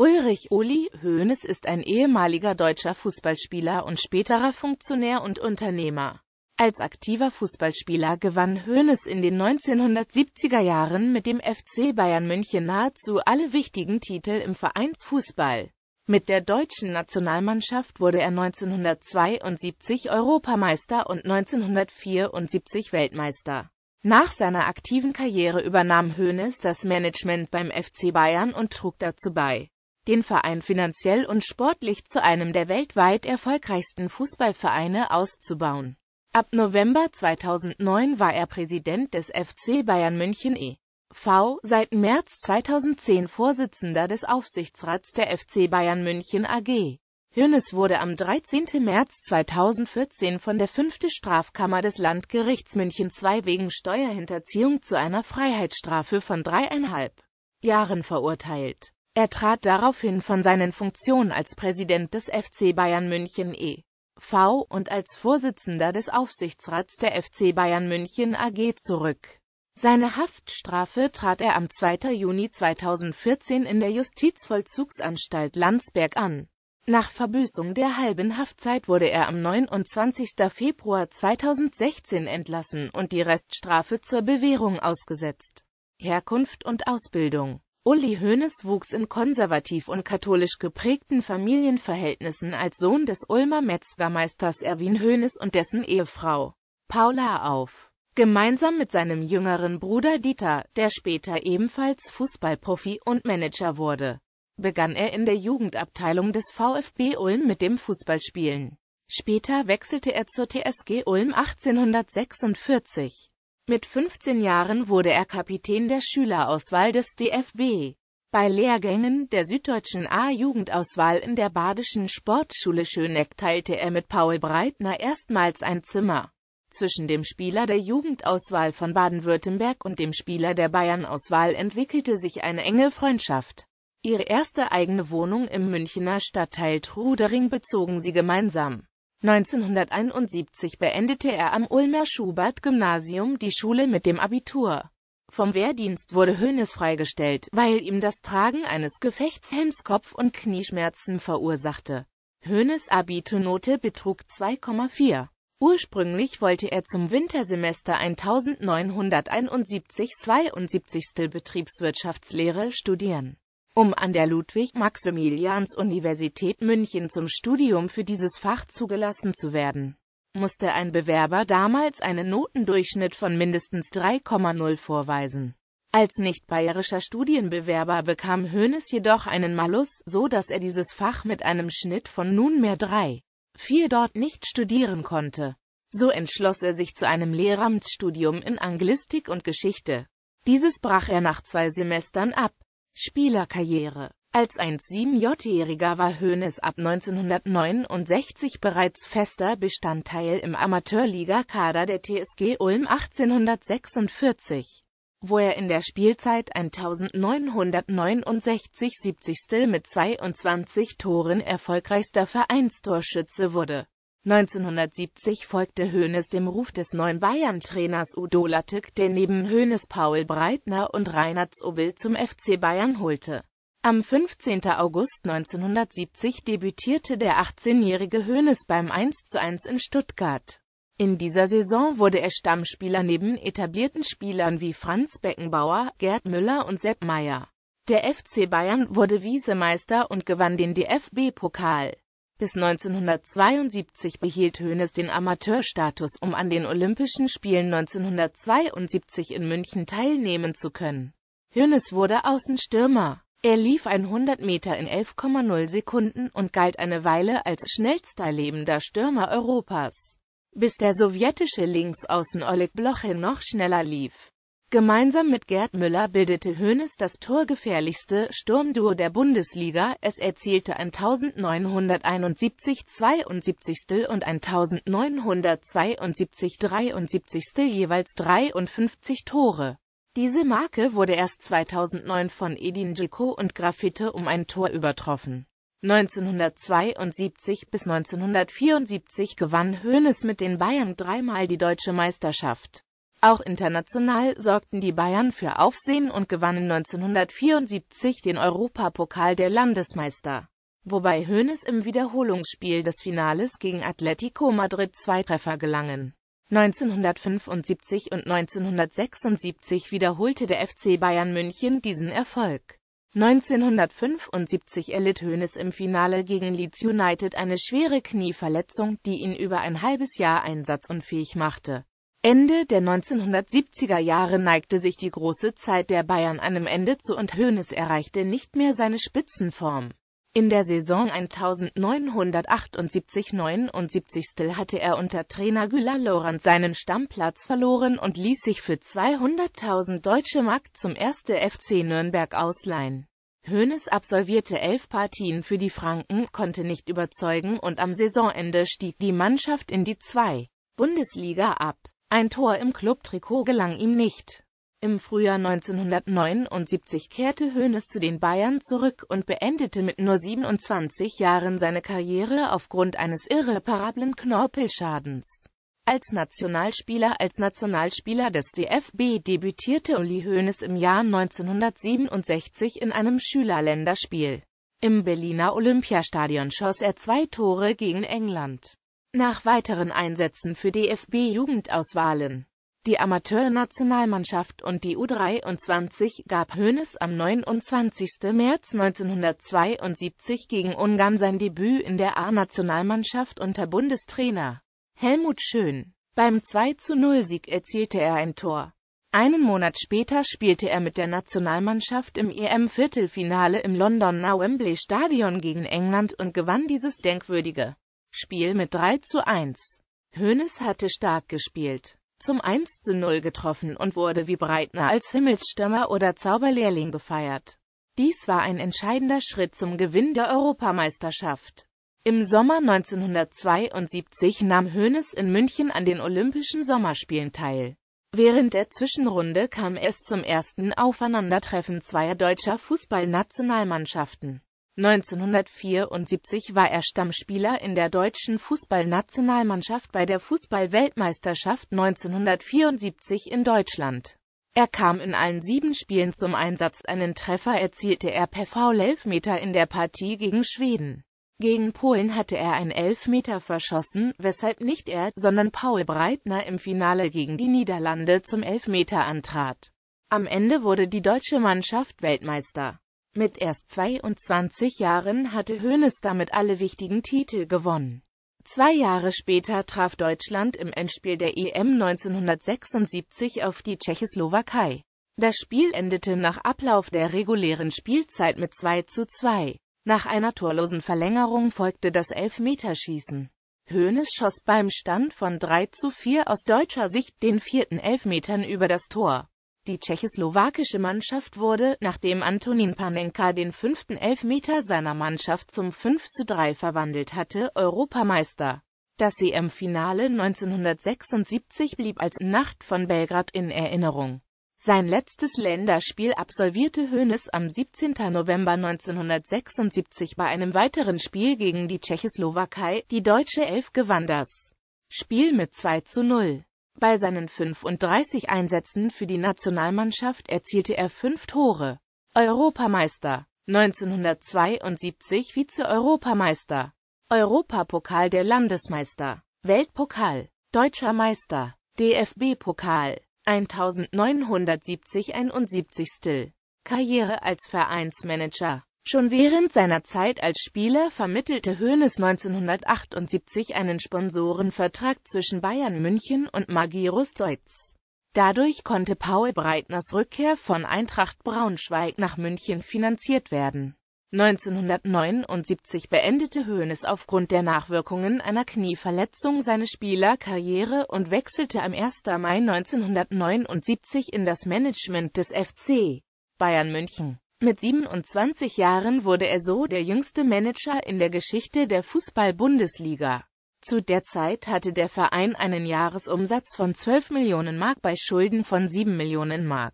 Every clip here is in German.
Ulrich Uli Hoeneß ist ein ehemaliger deutscher Fußballspieler und späterer Funktionär und Unternehmer. Als aktiver Fußballspieler gewann Hoeneß in den 1970er Jahren mit dem FC Bayern München nahezu alle wichtigen Titel im Vereinsfußball. Mit der deutschen Nationalmannschaft wurde er 1972 Europameister und 1974 Weltmeister. Nach seiner aktiven Karriere übernahm Hoeneß das Management beim FC Bayern und trug dazu bei, den Verein finanziell und sportlich zu einem der weltweit erfolgreichsten Fußballvereine auszubauen. Ab November 2009 war er Präsident des FC Bayern München e.V., seit März 2010 Vorsitzender des Aufsichtsrats der FC Bayern München AG. Hönes wurde am 13. März 2014 von der 5. Strafkammer des Landgerichts München II wegen Steuerhinterziehung zu einer Freiheitsstrafe von dreieinhalb Jahren verurteilt er trat daraufhin von seinen Funktionen als Präsident des FC Bayern München e.V. und als Vorsitzender des Aufsichtsrats der FC Bayern München AG zurück. Seine Haftstrafe trat er am 2. Juni 2014 in der Justizvollzugsanstalt Landsberg an. Nach Verbüßung der halben Haftzeit wurde er am 29. Februar 2016 entlassen und die Reststrafe zur Bewährung ausgesetzt. Herkunft und Ausbildung Uli Hoeneß wuchs in konservativ und katholisch geprägten Familienverhältnissen als Sohn des Ulmer Metzgermeisters Erwin Hoeneß und dessen Ehefrau Paula auf. Gemeinsam mit seinem jüngeren Bruder Dieter, der später ebenfalls Fußballprofi und Manager wurde, begann er in der Jugendabteilung des VfB Ulm mit dem Fußballspielen. Später wechselte er zur TSG Ulm 1846. Mit 15 Jahren wurde er Kapitän der Schülerauswahl des DFB. Bei Lehrgängen der süddeutschen A-Jugendauswahl in der Badischen Sportschule Schöneck teilte er mit Paul Breitner erstmals ein Zimmer. Zwischen dem Spieler der Jugendauswahl von Baden-Württemberg und dem Spieler der Bayern-Auswahl entwickelte sich eine enge Freundschaft. Ihre erste eigene Wohnung im Münchner Stadtteil Trudering bezogen sie gemeinsam. 1971 beendete er am Ulmer Schubert-Gymnasium die Schule mit dem Abitur. Vom Wehrdienst wurde Hoeneß freigestellt, weil ihm das Tragen eines Gefechtshelms Kopf- und Knieschmerzen verursachte. Hoeneß' Abiturnote betrug 2,4. Ursprünglich wollte er zum Wintersemester 1971 72. Betriebswirtschaftslehre studieren um an der Ludwig-Maximilians-Universität München zum Studium für dieses Fach zugelassen zu werden musste ein Bewerber damals einen Notendurchschnitt von mindestens 3,0 vorweisen. Als nicht-bayerischer Studienbewerber bekam Hoeneß jedoch einen Malus, so dass er dieses Fach mit einem Schnitt von nunmehr 3,4 dort nicht studieren konnte. So entschloss er sich zu einem Lehramtsstudium in Anglistik und Geschichte. Dieses brach er nach zwei Semestern ab. Spielerkarriere als 1,7-Jähriger war Hoeneß ab 1969 bereits fester Bestandteil im Amateurliga-Kader der TSG Ulm 1846, wo er in der Spielzeit 1969-70 mit 22 Toren erfolgreichster Vereinstorschütze wurde 1970 folgte Hoeneß dem Ruf des neuen Bayern-Trainers Udo Lattek, der neben Hoeneß Paul Breitner und Reinhard Zobel zum FC Bayern holte. Am 15. August 1970 debütierte der 18-jährige Hoeneß beim 1 zu 1 in Stuttgart. In dieser Saison wurde er Stammspieler neben etablierten Spielern wie Franz Beckenbauer, Gerd Müller und Sepp Meyer. Der FC Bayern wurde Wiesemeister und gewann den DFB-Pokal. Bis 1972 behielt Hoeneß den Amateurstatus, um an den Olympischen Spielen 1972 in München teilnehmen zu können. Hoeneß wurde Außenstürmer. Er lief 100 Meter in 11,0 Sekunden und galt eine Weile als schnellster lebender Stürmer Europas, bis der sowjetische Linksaußen Oleg Blochin noch schneller lief. Gemeinsam mit Gerd Müller bildete Hoeneß das torgefährlichste Sturmduo der Bundesliga, es erzielte 1971 72. und 1972 73. jeweils 53 Tore. Diese Marke wurde erst 2009 von Edin Dzeko und Graffite um ein Tor übertroffen. 1972 bis 1974 gewann Hoeneß mit den Bayern dreimal die deutsche Meisterschaft. Auch international sorgten die Bayern für Aufsehen und gewannen 1974 den Europapokal der Landesmeister, wobei Hoeneß im Wiederholungsspiel des Finales gegen Atletico Madrid zwei Treffer gelangen. 1975 und 1976 wiederholte der FC Bayern München diesen Erfolg. 1975 erlitt Hoeneß im Finale gegen Leeds United eine schwere Knieverletzung, die ihn über ein halbes Jahr einsatzunfähig machte. Ende der 1970er Jahre neigte sich die große Zeit der Bayern einem Ende zu und Hoeneß erreichte nicht mehr seine Spitzenform. In der Saison 1978-79 hatte er unter Trainer Güler Lorand seinen Stammplatz verloren und ließ sich für 200.000 deutsche Mark zum 1. FC Nürnberg ausleihen. Hoeneß absolvierte elf Partien für die Franken, konnte nicht überzeugen und am Saisonende stieg die Mannschaft in die 2. Bundesliga ab. Ein Tor im Clubtrikot gelang ihm nicht. Im Frühjahr 1979 kehrte Hoeneß zu den Bayern zurück und beendete mit nur 27 Jahren seine Karriere aufgrund eines irreparablen Knorpelschadens. Als Nationalspieler Als Nationalspieler des DFB debütierte Uli Hoeneß im Jahr 1967 in einem Schülerländerspiel. Im Berliner Olympiastadion schoss er zwei Tore gegen England nach weiteren Einsätzen für DFB-Jugendauswahlen. Die Amateurnationalmannschaft und die U23 gab Hoeneß am 29. März 1972 gegen Ungarn sein Debüt in der A-Nationalmannschaft unter Bundestrainer Helmut Schön. Beim 2-0-Sieg erzielte er ein Tor. Einen Monat später spielte er mit der Nationalmannschaft im EM-Viertelfinale im Londoner Wembley Stadion gegen England und gewann dieses denkwürdige Spiel mit 3 zu 1. Hoeneß hatte stark gespielt, zum 1 zu 0 getroffen und wurde wie Breitner als Himmelsstürmer oder Zauberlehrling gefeiert. Dies war ein entscheidender Schritt zum Gewinn der Europameisterschaft. Im Sommer 1972 nahm Hoeneß in München an den Olympischen Sommerspielen teil. Während der Zwischenrunde kam es zum ersten Aufeinandertreffen zweier deutscher Fußballnationalmannschaften. 1974 war er Stammspieler in der deutschen Fußballnationalmannschaft bei der Fußballweltmeisterschaft 1974 in Deutschland. Er kam in allen sieben Spielen zum Einsatz, einen Treffer erzielte er per Foul-Elfmeter in der Partie gegen Schweden. Gegen Polen hatte er einen Elfmeter verschossen, weshalb nicht er, sondern Paul Breitner im Finale gegen die Niederlande zum Elfmeter antrat. Am Ende wurde die deutsche Mannschaft Weltmeister. Mit erst 22 Jahren hatte Hoeneß damit alle wichtigen Titel gewonnen. Zwei Jahre später traf Deutschland im Endspiel der EM 1976 auf die Tschechoslowakei. Das Spiel endete nach Ablauf der regulären Spielzeit mit 2 zu 2. Nach einer torlosen Verlängerung folgte das Elfmeterschießen. Hoeneß schoss beim Stand von 3 zu 4 aus deutscher Sicht den vierten Elfmetern über das Tor. Die tschechoslowakische Mannschaft wurde, nachdem Antonin Panenka den fünften Elfmeter seiner Mannschaft zum 5 zu 3 verwandelt hatte, Europameister. Das EM-Finale 1976 blieb als Nacht von Belgrad in Erinnerung. Sein letztes Länderspiel absolvierte Hoeneß am 17. November 1976 bei einem weiteren Spiel gegen die Tschechoslowakei, die deutsche Elf gewann das Spiel mit 2 zu 0. Bei seinen 35 Einsätzen für die Nationalmannschaft erzielte er fünf Tore. Europameister 1972 Vize-Europameister Europapokal der Landesmeister Weltpokal Deutscher Meister DFB-Pokal 1970 71. Karriere als Vereinsmanager Schon während seiner Zeit als Spieler vermittelte Hoeneß 1978 einen Sponsorenvertrag zwischen Bayern München und Magirus Deutz. Dadurch konnte Paul Breitners Rückkehr von Eintracht Braunschweig nach München finanziert werden. 1979 beendete Hoeneß aufgrund der Nachwirkungen einer Knieverletzung seine Spielerkarriere und wechselte am 1. Mai 1979 in das Management des FC Bayern München. Mit 27 Jahren wurde er so der jüngste Manager in der Geschichte der Fußball-Bundesliga. Zu der Zeit hatte der Verein einen Jahresumsatz von 12 Millionen Mark bei Schulden von 7 Millionen Mark.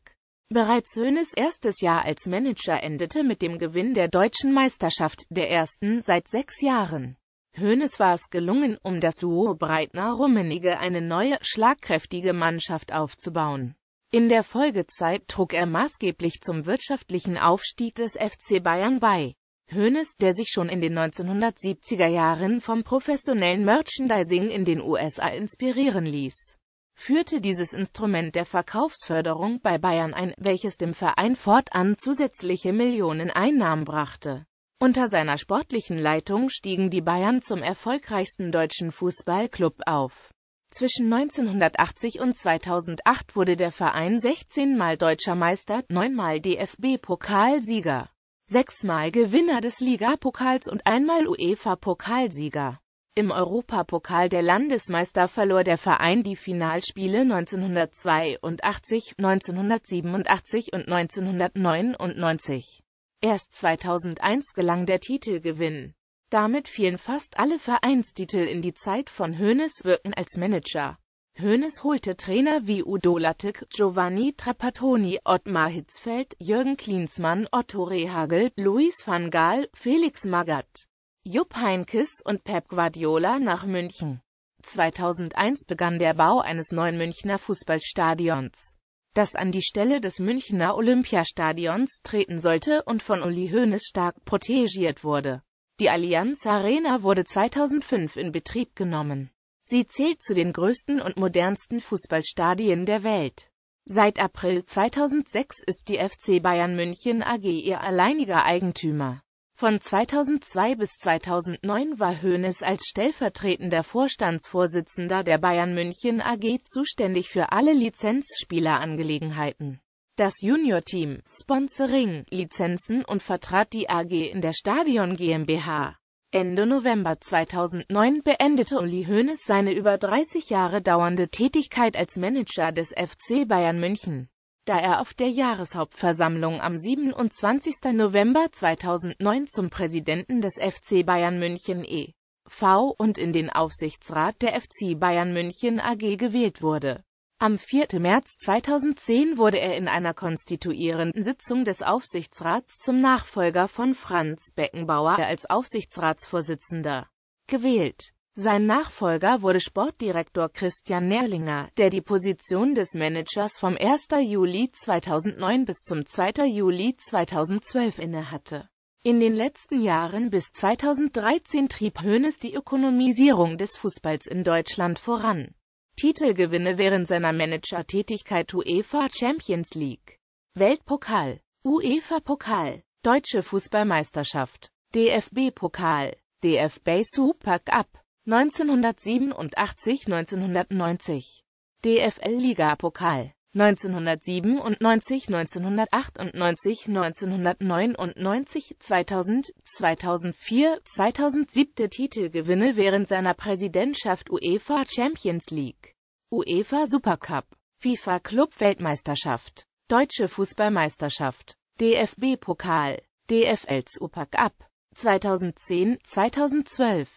Bereits Hoeneß erstes Jahr als Manager endete mit dem Gewinn der deutschen Meisterschaft, der ersten seit sechs Jahren. Hoeneß war es gelungen, um das Duo breitner rummenige eine neue, schlagkräftige Mannschaft aufzubauen. In der Folgezeit trug er maßgeblich zum wirtschaftlichen Aufstieg des FC Bayern bei. Hoeneß, der sich schon in den 1970er Jahren vom professionellen Merchandising in den USA inspirieren ließ, führte dieses Instrument der Verkaufsförderung bei Bayern ein, welches dem Verein fortan zusätzliche Millionen Einnahmen brachte. Unter seiner sportlichen Leitung stiegen die Bayern zum erfolgreichsten deutschen Fußballclub auf. Zwischen 1980 und 2008 wurde der Verein 16 Mal deutscher Meister, 9 Mal DFB-Pokalsieger, 6 Mal Gewinner des Ligapokals und einmal UEFA-Pokalsieger. Im Europapokal der Landesmeister verlor der Verein die Finalspiele 1982, 1987 und 1999. Erst 2001 gelang der Titelgewinn. Damit fielen fast alle Vereinstitel in die Zeit von Hoeneß Wirken als Manager. Hoeneß holte Trainer wie Udo Lattek, Giovanni Trapattoni, Ottmar Hitzfeld, Jürgen Klinsmann, Otto Rehagel, Luis van Gaal, Felix Magath, Jupp Heinkes und Pep Guardiola nach München. 2001 begann der Bau eines neuen Münchner Fußballstadions, das an die Stelle des Münchner Olympiastadions treten sollte und von Uli Hoeneß stark protegiert wurde. Die Allianz Arena wurde 2005 in Betrieb genommen. Sie zählt zu den größten und modernsten Fußballstadien der Welt. Seit April 2006 ist die FC Bayern München AG ihr alleiniger Eigentümer. Von 2002 bis 2009 war Hoeneß als stellvertretender Vorstandsvorsitzender der Bayern München AG zuständig für alle Lizenzspielerangelegenheiten das Juniorteam, Sponsoring, Lizenzen und vertrat die AG in der Stadion GmbH. Ende November 2009 beendete Uli Hoeneß seine über 30 Jahre dauernde Tätigkeit als Manager des FC Bayern München, da er auf der Jahreshauptversammlung am 27. November 2009 zum Präsidenten des FC Bayern München e.V. und in den Aufsichtsrat der FC Bayern München AG gewählt wurde. Am 4. März 2010 wurde er in einer konstituierenden Sitzung des Aufsichtsrats zum Nachfolger von Franz Beckenbauer als Aufsichtsratsvorsitzender gewählt. Sein Nachfolger wurde Sportdirektor Christian Nerlinger, der die Position des Managers vom 1. Juli 2009 bis zum 2. Juli 2012 innehatte. In den letzten Jahren bis 2013 trieb Hoeneß die Ökonomisierung des Fußballs in Deutschland voran. Titelgewinne während seiner Managertätigkeit UEFA Champions League, Weltpokal, UEFA-Pokal, Deutsche Fußballmeisterschaft, DFB-Pokal, DFB Super Cup, 1987-1990, DFL-Liga-Pokal. 1997, 1998, 1999, 2000, 2004, 2007 Titelgewinne während seiner Präsidentschaft UEFA Champions League, UEFA Supercup, FIFA Club Weltmeisterschaft, Deutsche Fußballmeisterschaft, DFB-Pokal, DFL Supercup, 2010, 2012.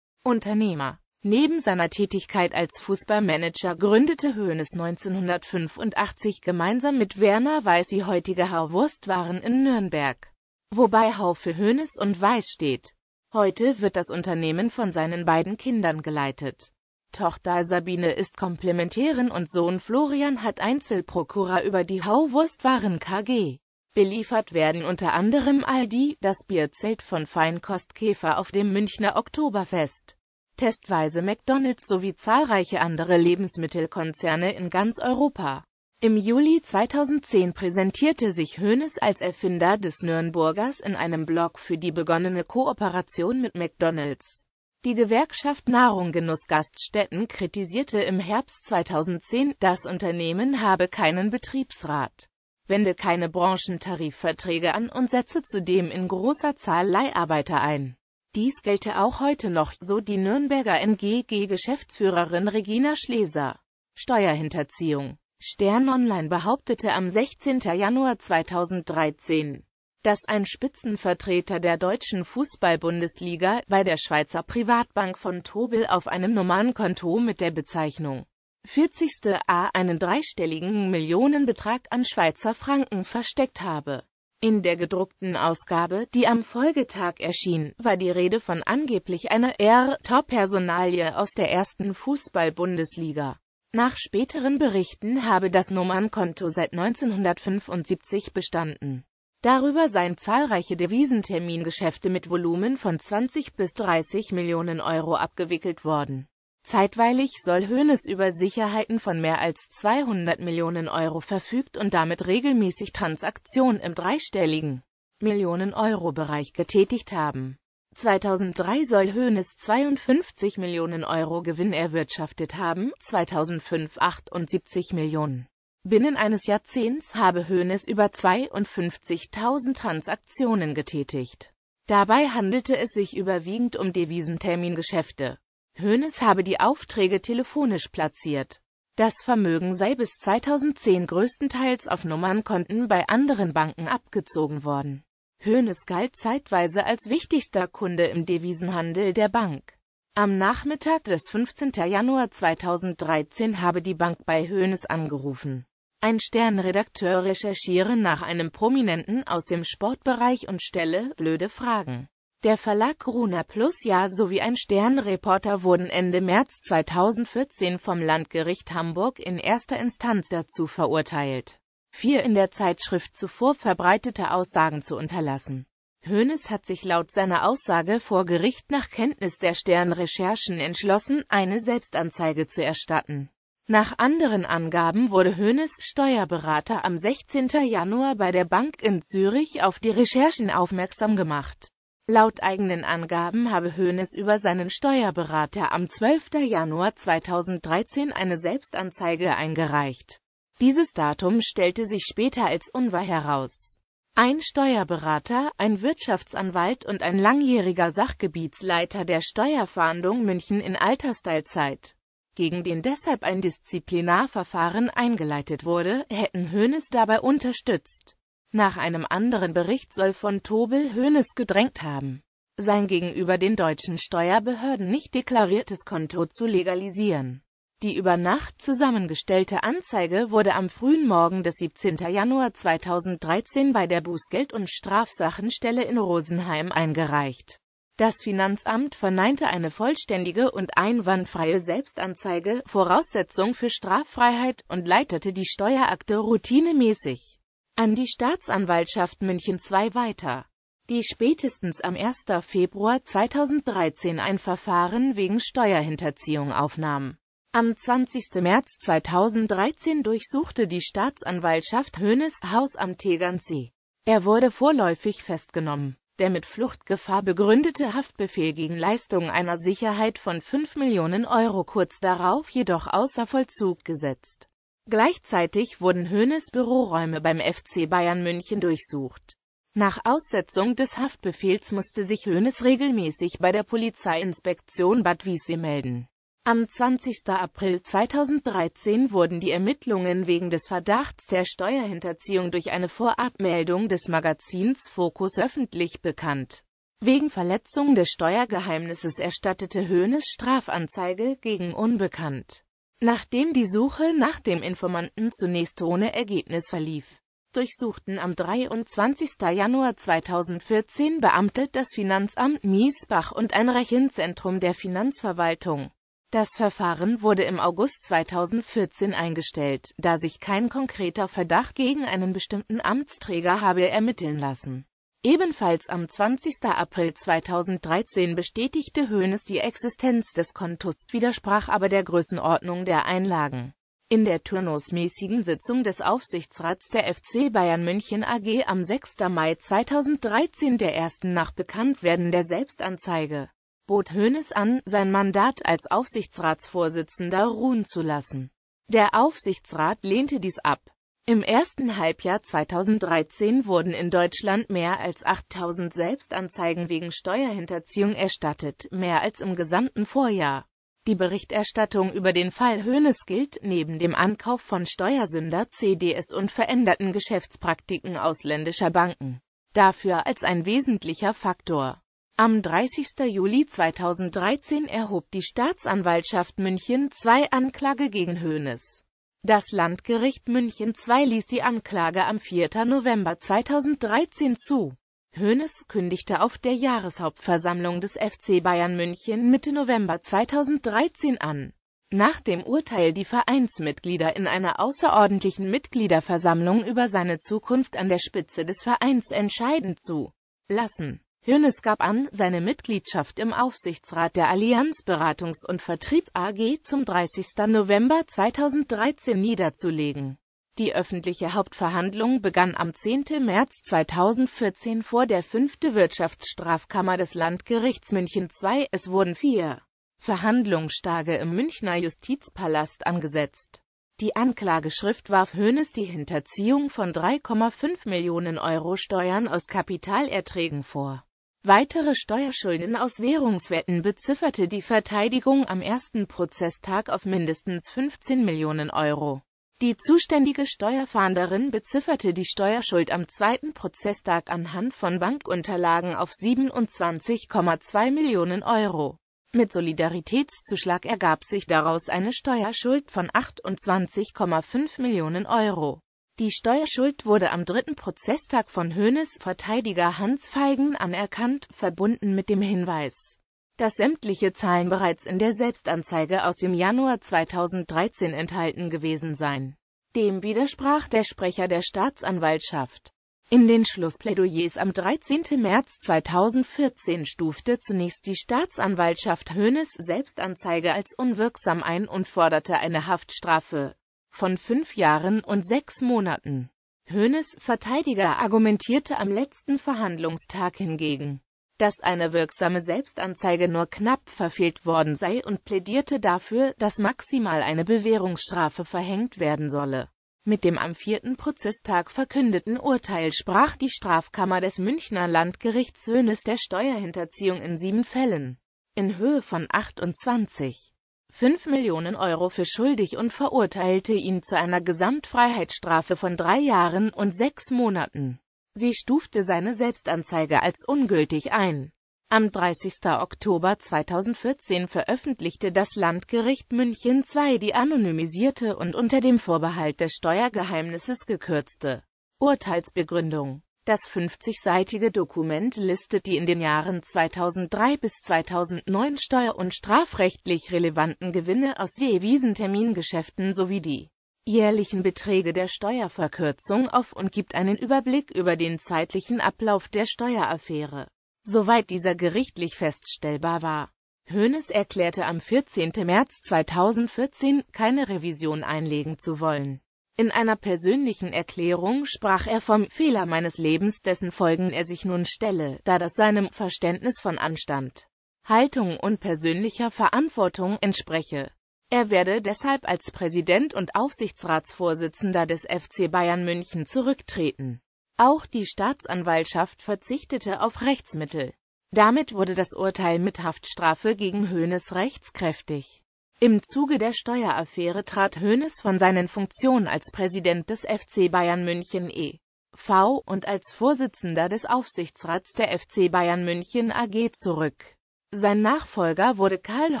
Unternehmer Neben seiner Tätigkeit als Fußballmanager gründete Hoeneß 1985 gemeinsam mit Werner Weiß die heutige Haarwurstwaren in Nürnberg, wobei Hau für Hoeneß und Weiß steht. Heute wird das Unternehmen von seinen beiden Kindern geleitet. Tochter Sabine ist Komplementärin und Sohn Florian hat Einzelprokura über die Hauwurstwaren KG. Beliefert werden unter anderem Aldi, das Bierzelt von Feinkostkäfer auf dem Münchner Oktoberfest testweise McDonald's sowie zahlreiche andere Lebensmittelkonzerne in ganz Europa. Im Juli 2010 präsentierte sich Hoeneß als Erfinder des Nürnburgers in einem Blog für die begonnene Kooperation mit McDonald's. Die Gewerkschaft Nahrung Genuss Gaststätten kritisierte im Herbst 2010, das Unternehmen habe keinen Betriebsrat, wende keine Branchentarifverträge an und setze zudem in großer Zahl Leiharbeiter ein. Dies gelte auch heute noch, so die Nürnberger NGG-Geschäftsführerin Regina Schleser. Steuerhinterziehung Stern Online behauptete am 16. Januar 2013, dass ein Spitzenvertreter der deutschen Fußballbundesliga bei der Schweizer Privatbank von Tobel auf einem normalen Konto mit der Bezeichnung 40. A einen dreistelligen Millionenbetrag an Schweizer Franken versteckt habe. In der gedruckten Ausgabe, die am Folgetag erschien, war die Rede von angeblich einer R-Top-Personalie aus der ersten Fußball-Bundesliga. Nach späteren Berichten habe das Nummernkonto seit 1975 bestanden. Darüber seien zahlreiche Devisentermingeschäfte mit Volumen von 20 bis 30 Millionen Euro abgewickelt worden Zeitweilig soll Hoeneß über Sicherheiten von mehr als 200 Millionen Euro verfügt und damit regelmäßig Transaktionen im dreistelligen Millionen-Euro-Bereich getätigt haben. 2003 soll Hoeneß 52 Millionen Euro Gewinn erwirtschaftet haben, 2005 78 Millionen. Binnen eines Jahrzehnts habe Hoeneß über 52.000 Transaktionen getätigt. Dabei handelte es sich überwiegend um Devisentermingeschäfte. Hoeneß habe die Aufträge telefonisch platziert. Das Vermögen sei bis 2010 größtenteils auf Nummernkonten bei anderen Banken abgezogen worden. Hoeneß galt zeitweise als wichtigster Kunde im Devisenhandel der Bank. Am Nachmittag des 15. Januar 2013 habe die Bank bei Hoeneß angerufen. Ein Sternredakteur recherchiere nach einem Prominenten aus dem Sportbereich und stelle blöde Fragen. Der Verlag Gruner Plus Jahr sowie ein Sternreporter wurden Ende März 2014 vom Landgericht Hamburg in erster Instanz dazu verurteilt, vier in der Zeitschrift zuvor verbreitete Aussagen zu unterlassen. Hoeneß hat sich laut seiner Aussage vor Gericht nach Kenntnis der Sternrecherchen entschlossen, eine Selbstanzeige zu erstatten. Nach anderen Angaben wurde Hoeneß Steuerberater am 16. Januar bei der Bank in Zürich auf die Recherchen aufmerksam gemacht Laut eigenen Angaben habe Hoeneß über seinen Steuerberater am 12. Januar 2013 eine Selbstanzeige eingereicht. Dieses Datum stellte sich später als unwahr heraus. Ein Steuerberater, ein Wirtschaftsanwalt und ein langjähriger Sachgebietsleiter der Steuerfahndung München in Altersteilzeit, gegen den deshalb ein Disziplinarverfahren eingeleitet wurde, hätten Hoeneß dabei unterstützt nach einem anderen Bericht soll von Tobel Hoeneß gedrängt haben, sein gegenüber den deutschen Steuerbehörden nicht deklariertes Konto zu legalisieren. Die über Nacht zusammengestellte Anzeige wurde am frühen Morgen des 17. Januar 2013 bei der Bußgeld- und Strafsachenstelle in Rosenheim eingereicht. Das Finanzamt verneinte eine vollständige und einwandfreie Selbstanzeige, Voraussetzung für Straffreiheit, und leitete die Steuerakte routinemäßig an die Staatsanwaltschaft München II weiter die spätestens am 1. Februar 2013 ein Verfahren wegen Steuerhinterziehung aufnahm. Am 20. März 2013 durchsuchte die Staatsanwaltschaft Hönes Haus am Tegernsee. Er wurde vorläufig festgenommen. Der mit Fluchtgefahr begründete Haftbefehl gegen Leistung einer Sicherheit von 5 Millionen Euro kurz darauf jedoch außer Vollzug gesetzt. Gleichzeitig wurden Hoeneß Büroräume beim FC Bayern München durchsucht. Nach Aussetzung des Haftbefehls musste sich Hoeneß regelmäßig bei der Polizeiinspektion Bad Wiese melden. Am 20. April 2013 wurden die Ermittlungen wegen des Verdachts der Steuerhinterziehung durch eine Vorabmeldung des Magazins Focus öffentlich bekannt. Wegen Verletzung des Steuergeheimnisses erstattete Hoeneß Strafanzeige gegen Unbekannt. Nachdem die Suche nach dem Informanten zunächst ohne Ergebnis verlief, durchsuchten am 23. Januar 2014 Beamte das Finanzamt Miesbach und ein Rechenzentrum der Finanzverwaltung. Das Verfahren wurde im August 2014 eingestellt, da sich kein konkreter Verdacht gegen einen bestimmten Amtsträger habe ermitteln lassen. Ebenfalls am 20. April 2013 bestätigte Hoeneß die Existenz des Kontos, widersprach aber der Größenordnung der Einlagen. In der turnusmäßigen Sitzung des Aufsichtsrats der FC Bayern München AG am 6. Mai 2013 der ersten nach Bekanntwerden der Selbstanzeige bot Hoeneß an, sein Mandat als Aufsichtsratsvorsitzender ruhen zu lassen. Der Aufsichtsrat lehnte dies ab. Im ersten Halbjahr 2013 wurden in Deutschland mehr als 8.000 Selbstanzeigen wegen Steuerhinterziehung erstattet, mehr als im gesamten Vorjahr. Die Berichterstattung über den Fall Hoeneß gilt, neben dem Ankauf von Steuersünder-CDs und veränderten Geschäftspraktiken ausländischer Banken, dafür als ein wesentlicher Faktor. Am 30. Juli 2013 erhob die Staatsanwaltschaft München zwei Anklage gegen Hoeneß. Das Landgericht München II ließ die Anklage am 4. November 2013 zu. Hoeneß kündigte auf der Jahreshauptversammlung des FC Bayern München Mitte November 2013 an, nach dem Urteil die Vereinsmitglieder in einer außerordentlichen Mitgliederversammlung über seine Zukunft an der Spitze des Vereins entscheiden zu lassen Hönes gab an, seine Mitgliedschaft im Aufsichtsrat der Allianz Beratungs- und Vertriebs AG zum 30. November 2013 niederzulegen. Die öffentliche Hauptverhandlung begann am 10. März 2014 vor der 5. Wirtschaftsstrafkammer des Landgerichts München II. Es wurden vier Verhandlungstage im Münchner Justizpalast angesetzt. Die Anklageschrift warf Hönes die Hinterziehung von 3,5 Millionen Euro Steuern aus Kapitalerträgen vor. Weitere Steuerschulden aus Währungswetten bezifferte die Verteidigung am ersten Prozesstag auf mindestens 15 Millionen Euro. Die zuständige Steuerfahnderin bezifferte die Steuerschuld am zweiten Prozesstag anhand von Bankunterlagen auf 27,2 Millionen Euro. Mit Solidaritätszuschlag ergab sich daraus eine Steuerschuld von 28,5 Millionen Euro die Steuerschuld wurde am dritten Prozesstag von Hoeneß Verteidiger Hans Feigen anerkannt, verbunden mit dem Hinweis, dass sämtliche Zahlen bereits in der Selbstanzeige aus dem Januar 2013 enthalten gewesen seien. Dem widersprach der Sprecher der Staatsanwaltschaft. In den Schlussplädoyers am 13. März 2014 stufte zunächst die Staatsanwaltschaft Hoeneß Selbstanzeige als unwirksam ein und forderte eine Haftstrafe von fünf Jahren und sechs Monaten. Hoeneß Verteidiger argumentierte am letzten Verhandlungstag hingegen, dass eine wirksame Selbstanzeige nur knapp verfehlt worden sei und plädierte dafür, dass maximal eine Bewährungsstrafe verhängt werden solle. Mit dem am vierten Prozesstag verkündeten Urteil sprach die Strafkammer des Münchner Landgerichts Hoeneß der Steuerhinterziehung in sieben Fällen in Höhe von 28 5 Millionen Euro für schuldig und verurteilte ihn zu einer Gesamtfreiheitsstrafe von drei Jahren und sechs Monaten. Sie stufte seine Selbstanzeige als ungültig ein. Am 30. Oktober 2014 veröffentlichte das Landgericht München II die anonymisierte und unter dem Vorbehalt des Steuergeheimnisses gekürzte Urteilsbegründung. Das 50-seitige Dokument listet die in den Jahren 2003 bis 2009 steuer- und strafrechtlich relevanten Gewinne aus Devisentermingeschäften sowie die jährlichen Beträge der Steuerverkürzung auf und gibt einen Überblick über den zeitlichen Ablauf der Steueraffäre, soweit dieser gerichtlich feststellbar war. Hoeneß erklärte am 14. März 2014, keine Revision einlegen zu wollen. In einer persönlichen Erklärung sprach er vom Fehler meines Lebens, dessen Folgen er sich nun stelle, da das seinem Verständnis von Anstand, Haltung und persönlicher Verantwortung entspreche. Er werde deshalb als Präsident und Aufsichtsratsvorsitzender des FC Bayern München zurücktreten. Auch die Staatsanwaltschaft verzichtete auf Rechtsmittel. Damit wurde das Urteil mit Haftstrafe gegen Hoeneß rechtskräftig. Im Zuge der Steueraffäre trat Hoeneß von seinen Funktionen als Präsident des FC Bayern München e.V. und als Vorsitzender des Aufsichtsrats der FC Bayern München AG zurück. Sein Nachfolger wurde Karl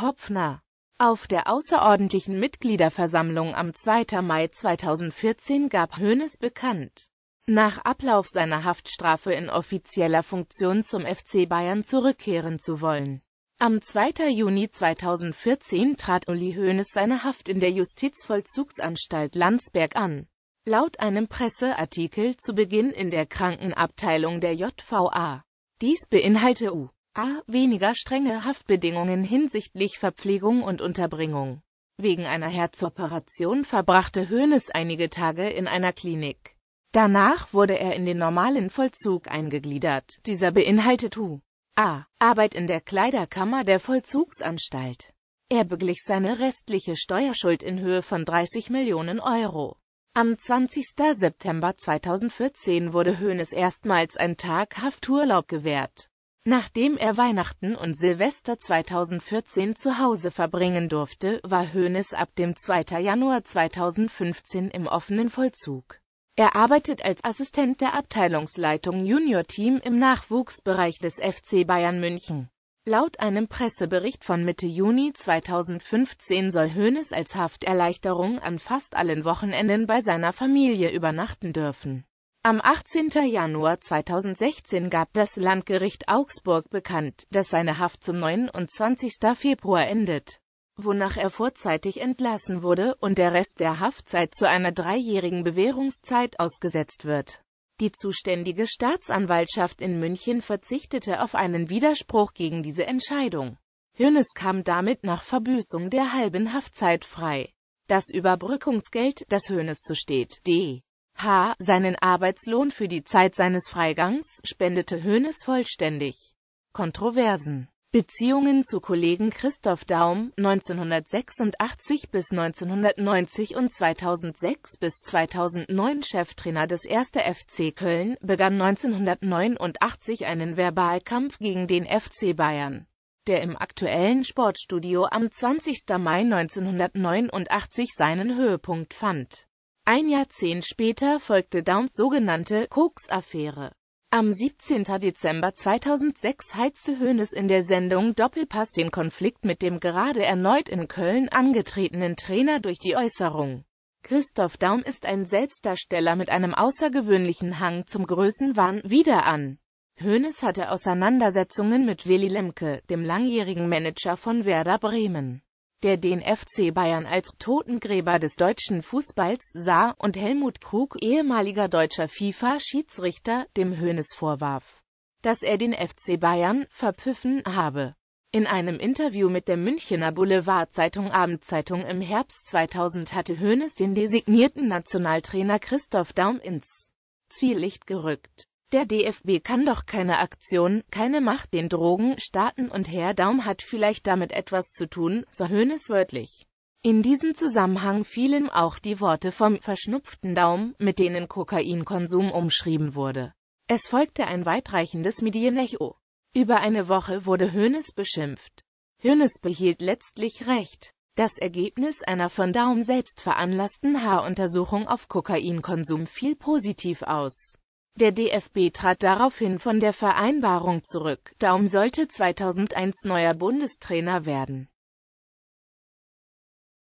Hopfner. Auf der außerordentlichen Mitgliederversammlung am 2. Mai 2014 gab Hoeneß bekannt, nach Ablauf seiner Haftstrafe in offizieller Funktion zum FC Bayern zurückkehren zu wollen am 2. Juni 2014 trat Uli Hoeneß seine Haft in der Justizvollzugsanstalt Landsberg an. Laut einem Presseartikel zu Beginn in der Krankenabteilung der JVA. Dies beinhalte u. a. weniger strenge Haftbedingungen hinsichtlich Verpflegung und Unterbringung. Wegen einer Herzoperation verbrachte Hoeneß einige Tage in einer Klinik. Danach wurde er in den normalen Vollzug eingegliedert. Dieser beinhaltet u. A. Arbeit in der Kleiderkammer der Vollzugsanstalt. Er beglich seine restliche Steuerschuld in Höhe von 30 Millionen Euro. Am 20. September 2014 wurde Hoeneß erstmals ein Tag Hafturlaub gewährt, nachdem er Weihnachten und Silvester 2014 zu Hause verbringen durfte, war Hoeneß ab dem 2. Januar 2015 im offenen Vollzug. Er arbeitet als Assistent der Abteilungsleitung Junior Team im Nachwuchsbereich des FC Bayern München. Laut einem Pressebericht von Mitte Juni 2015 soll Hoeneß als Hafterleichterung an fast allen Wochenenden bei seiner Familie übernachten dürfen. Am 18. Januar 2016 gab das Landgericht Augsburg bekannt, dass seine Haft zum 29. Februar endet wonach er vorzeitig entlassen wurde und der Rest der Haftzeit zu einer dreijährigen Bewährungszeit ausgesetzt wird. Die zuständige Staatsanwaltschaft in München verzichtete auf einen Widerspruch gegen diese Entscheidung. Hönes kam damit nach Verbüßung der halben Haftzeit frei. Das Überbrückungsgeld, das Hönes zusteht, d. h. seinen Arbeitslohn für die Zeit seines Freigangs, spendete Hönes vollständig. Kontroversen Beziehungen zu Kollegen Christoph Daum, 1986 bis 1990 und 2006 bis 2009 Cheftrainer des 1. FC Köln, begann 1989 einen Verbalkampf gegen den FC Bayern, der im aktuellen Sportstudio am 20. Mai 1989 seinen Höhepunkt fand. Ein Jahrzehnt später folgte Daums sogenannte «Koks-Affäre». Am 17. Dezember 2006 heizte Hoeneß in der Sendung Doppelpass den Konflikt mit dem gerade erneut in Köln angetretenen Trainer durch die Äußerung. Christoph Daum ist ein Selbstdarsteller mit einem außergewöhnlichen Hang zum Größenwahn, wieder an. Hoeneß hatte Auseinandersetzungen mit Willi Lemke, dem langjährigen Manager von Werder Bremen der den FC Bayern als Totengräber des deutschen Fußballs sah und Helmut Krug, ehemaliger deutscher FIFA-Schiedsrichter, dem Hoeneß vorwarf, dass er den FC Bayern verpfiffen habe. In einem Interview mit der Münchner Boulevardzeitung Abendzeitung im Herbst 2000 hatte Hoeneß den designierten Nationaltrainer Christoph Daum ins Zwielicht gerückt. Der DFB kann doch keine Aktion, keine Macht den Drogen, Staaten und Herr Daum hat vielleicht damit etwas zu tun, so Höhnes wörtlich. In diesem Zusammenhang fielen auch die Worte vom verschnupften Daum, mit denen Kokainkonsum umschrieben wurde. Es folgte ein weitreichendes Medienecho. Über eine Woche wurde Hönes beschimpft. Hönes behielt letztlich recht. Das Ergebnis einer von Daum selbst veranlassten Haaruntersuchung auf Kokainkonsum fiel positiv aus. Der DFB trat daraufhin von der Vereinbarung zurück. Daum sollte 2001 neuer Bundestrainer werden.